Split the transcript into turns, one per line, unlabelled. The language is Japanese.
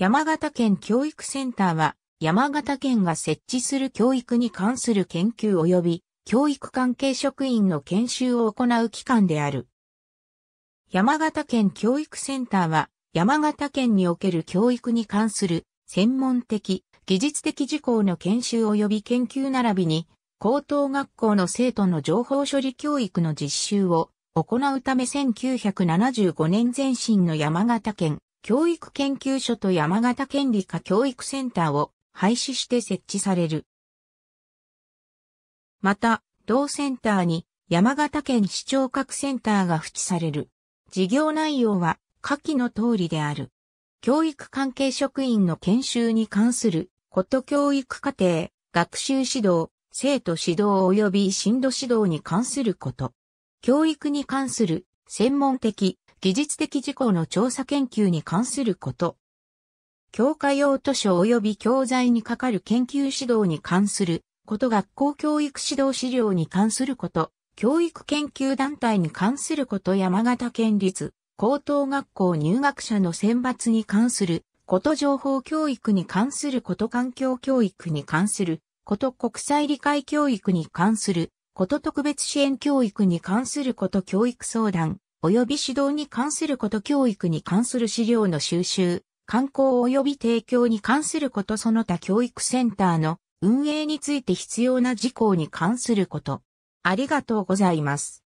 山形県教育センターは、山形県が設置する教育に
関する研究及び教育関係職員の研修を行う機関である。山形県教育センターは、山形県における教育に関する専門的、技術的事項の研修及び研究並びに、高等学校の生徒の情報処理教育の実習を行うため1975年前身の山形県教育研究所と山形県理科教育センターを廃止して設置される。また、同センターに山形県市聴覚センターが付置される。事業内容は下記の通りである。教育関係職員の研修に関すること教育課程、学習指導、生徒指導及び進路指導に関すること。教育に関する専門的技術的事項の調査研究に関すること。教科用図書及び教材に係る研究指導に関すること、学校教育指導資料に関すること、教育研究団体に関すること、山形県立高等学校入学者の選抜に関すること、情報教育に関すること、環境教育に関すること、国際理解教育に関すること、特別支援教育に関すること、教育相談、及び指導に関すること教育に関する資料の収集、観光及び提供に関することその他教育センターの運営について必
要な事項に関すること。ありがとうございます。